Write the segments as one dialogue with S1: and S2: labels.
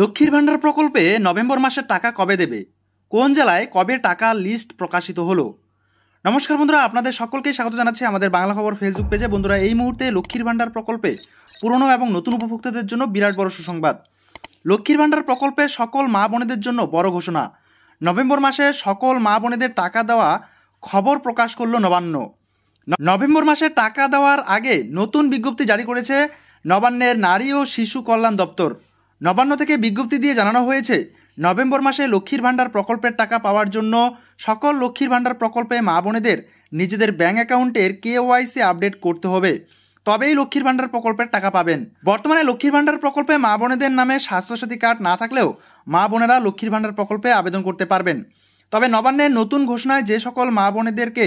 S1: লক্ষ্মীর ভাণ্ডার প্রকল্পে নভেম্বর মাসের টাকা কবে দেবে কোন জেলায় কবে টাকা লিস্ট প্রকাশিত হলো নমস্কার বন্ধুরা আপনাদের সকলকে স্বাগত জানাচ্ছি আমাদের বাংলা খবর ফেসবুক পেজে বন্ধুরা এই মুহূর্তে লক্ষ্মীর ভাণ্ডার প্রকল্পে পুরনো এবং নতুন উপভোক্তাদের জন্য বিরাট বড় সুসংবাদ লক্ষ্মীর ভাণ্ডার প্রকল্পে সকল মা বোনেদের জন্য বড় ঘোষণা নভেম্বর মাসে সকল মা বোনেদের টাকা দেওয়া খবর প্রকাশ করল নবান্ন নভেম্বর মাসে টাকা দেওয়ার আগে নতুন বিজ্ঞপ্তি জারি করেছে নবান্নের নারী ও শিশু কল্যাণ দপ্তর নবান্ন থেকে বিজ্ঞপ্তি দিয়ে জানানো হয়েছে নভেম্বর মাসে লক্ষ্মীর ভাণ্ডার প্রকল্পের টাকা পাওয়ার জন্য সকল লক্ষ্মীর ভাণ্ডার প্রকল্পে মা বোনেদের নিজেদের ব্যাঙ্ক অ্যাকাউন্টের কেওয়াইসি আপডেট করতে হবে তবেই লক্ষ্মীর ভাণ্ডার প্রকল্পের টাকা পাবেন বর্তমানে লক্ষ্মীর ভাণ্ডার প্রকল্পে মা বোনেদের নামে স্বাস্থ্যসাথী কার্ড না থাকলেও মা বোনেরা লক্ষ্মীর ভাণ্ডার প্রকল্পে আবেদন করতে পারবেন তবে নবান্নের নতুন ঘোষণায় যে সকল মা বোনেদেরকে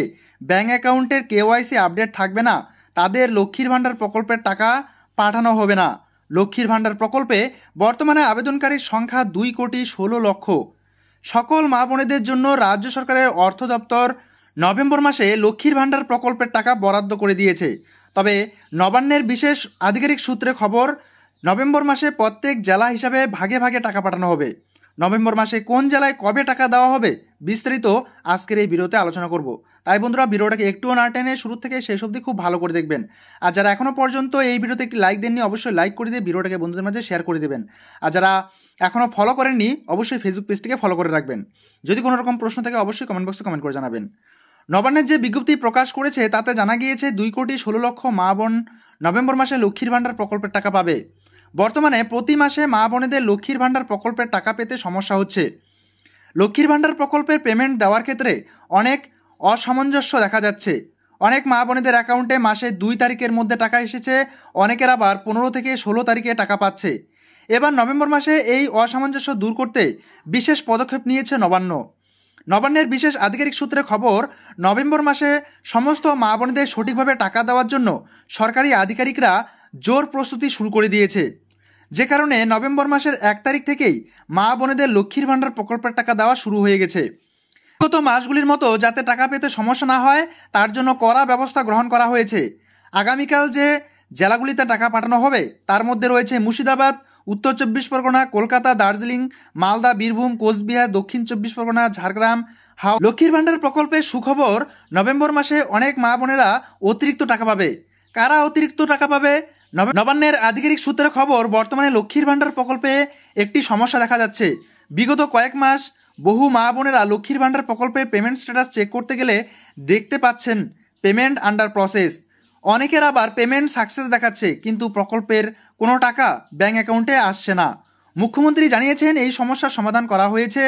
S1: ব্যাঙ্ক অ্যাকাউন্টের কেওয়াইসি আপডেট থাকবে না তাদের লক্ষ্মীর ভাণ্ডার প্রকল্পের টাকা পাঠানো হবে না লক্ষ্মীর ভাণ্ডার প্রকল্পে বর্তমানে আবেদনকারীর সংখ্যা দুই কোটি ষোলো লক্ষ সকল মা বোনেদের জন্য রাজ্য সরকারের অর্থ দপ্তর নভেম্বর মাসে লক্ষ্মীর ভাণ্ডার প্রকল্পের টাকা বরাদ্দ করে দিয়েছে তবে নবান্নের বিশেষ আধিকারিক সূত্রে খবর নভেম্বর মাসে প্রত্যেক জেলা হিসাবে ভাগে ভাগে টাকা পাঠানো হবে নভেম্বর মাসে কোন জেলায় কবে টাকা দেওয়া হবে বিস্তারিত আজকের এই ভিডিওতে আলোচনা করব তাই বন্ধুরা ভিডিওটাকে একটুও না টেনে শুরু থেকে শেষ অবধি খুব ভালো করে দেখবেন আর যারা এখনও পর্যন্ত এই ভিডিওতে একটি লাইক দেননি অবশ্যই লাইক করে দিয়ে ভিডিওটাকে বন্ধুদের মাঝে শেয়ার করে দেবেন আর যারা এখনও ফলো করেননি অবশ্যই ফেসবুক পেজটিকে ফলো করে রাখবেন যদি কোনো রকম প্রশ্ন থাকে অবশ্যই কমেন্ট বক্সে কমেন্ট করে জানাবেন নবান্নের যে বিজ্ঞপ্তি প্রকাশ করেছে তাতে জানা গিয়েছে দুই কোটি ষোলো লক্ষ মা বোন নভেম্বর মাসে লক্ষ্মীর ভাণ্ডার প্রকল্পের টাকা পাবে বর্তমানে প্রতি মাসে মা বোনেদের লক্ষ্মীর ভাণ্ডার প্রকল্পের টাকা পেতে সমস্যা হচ্ছে লক্ষ্মীর ভাণ্ডার প্রকল্পের পেমেন্ট দেওয়ার ক্ষেত্রে অনেক অসামঞ্জস্য দেখা যাচ্ছে অনেক মা বোনেদের অ্যাকাউন্টে মাসে দুই তারিখের মধ্যে টাকা এসেছে অনেকের আবার পনেরো থেকে ষোলো তারিখে টাকা পাচ্ছে এবার নভেম্বর মাসে এই অসামঞ্জস্য দূর করতে বিশেষ পদক্ষেপ নিয়েছে নবান্ন নবান্নের বিশেষ আধিকারিক সূত্রে খবর নভেম্বর মাসে সমস্ত মা বোনদের সঠিকভাবে টাকা দেওয়ার জন্য সরকারি আধিকারিকরা জোর প্রস্তুতি শুরু করে দিয়েছে যে কারণে নভেম্বর মাসের এক তারিখ থেকেই মা বোনেদের লক্ষ্মীর ভাণ্ডার প্রকল্পের টাকা দেওয়া শুরু হয়ে গেছে গত মাসগুলির মতো যাতে টাকা পেতে সমস্যা না হয় তার জন্য কড়া ব্যবস্থা গ্রহণ করা হয়েছে আগামীকাল যে জেলাগুলিতে টাকা পাঠানো হবে তার মধ্যে রয়েছে মুর্শিদাবাদ উত্তর চব্বিশ পরগনা কলকাতা দার্জিলিং মালদা বীরভূম কোচবিহার দক্ষিণ চব্বিশ পরগনা ঝাড়গ্রাম হাও লক্ষ্মীর ভাণ্ডার প্রকল্পের সুখবর নভেম্বর মাসে অনেক মা বোনেরা অতিরিক্ত টাকা পাবে কারা অতিরিক্ত টাকা পাবে নবান্নের আধিকারিক সূত্রে খবর বর্তমানে লক্ষ্মীর ভাণ্ডার প্রকল্পে একটি সমস্যা দেখা যাচ্ছে বিগত কয়েক মাস বহু মা বোনেরা লক্ষ্মীর ভাণ্ডার প্রকল্পের পেমেন্ট স্ট্যাটাস চেক করতে গেলে দেখতে পাচ্ছেন পেমেন্ট আন্ডার প্রসেস অনেকের আবার পেমেন্ট সাকসেস দেখাচ্ছে কিন্তু প্রকল্পের কোনো টাকা ব্যাঙ্ক অ্যাকাউন্টে আসছে না মুখ্যমন্ত্রী জানিয়েছেন এই সমস্যার সমাধান করা হয়েছে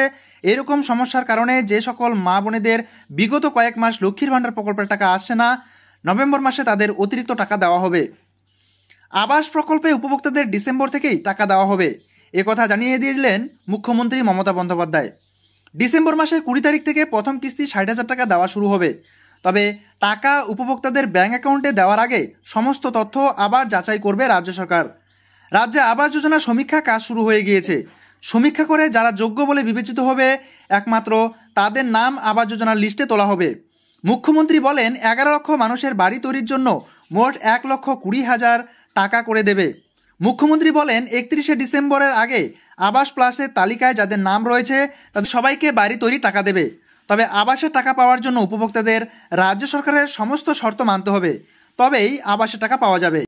S1: এরকম সমস্যার কারণে যে সকল মা বোনেদের বিগত কয়েক মাস লক্ষ্মীর ভাণ্ডার প্রকল্পের টাকা আসছে না নভেম্বর মাসে তাদের অতিরিক্ত টাকা দেওয়া হবে আবাস প্রকল্পে উপভোক্তাদের ডিসেম্বর থেকেই টাকা দেওয়া হবে এ কথা জানিয়ে দিয়েছিলেন মুখ্যমন্ত্রী মমতা বন্দ্যোপাধ্যায় ডিসেম্বর মাসের কুড়ি তারিখ থেকে প্রথম কিস্তি ষাট হাজার টাকা দেওয়া শুরু হবে তবে টাকা উপভোক্তাদের ব্যাঙ্ক অ্যাকাউন্টে দেওয়ার আগে সমস্ত তথ্য আবার যাচাই করবে রাজ্য সরকার রাজ্যে আবাস যোজনা সমীক্ষা কাজ শুরু হয়ে গিয়েছে সমীক্ষা করে যারা যোগ্য বলে বিবেচিত হবে একমাত্র তাদের নাম আবাস যোজনার লিস্টে তোলা হবে মুখ্যমন্ত্রী বলেন এগারো লক্ষ মানুষের বাড়ি তৈরির জন্য মোট এক লক্ষ কুড়ি হাজার টাকা করে দেবে মুখ্যমন্ত্রী বলেন একত্রিশে ডিসেম্বরের আগে আবাস প্লাসের তালিকায় যাদের নাম রয়েছে তাদের সবাইকে বাড়ি তৈরি টাকা দেবে তবে আবাসের টাকা পাওয়ার জন্য উপভোক্তাদের রাজ্য সরকারের সমস্ত শর্ত মানতে হবে তবেই আবাসের টাকা পাওয়া যাবে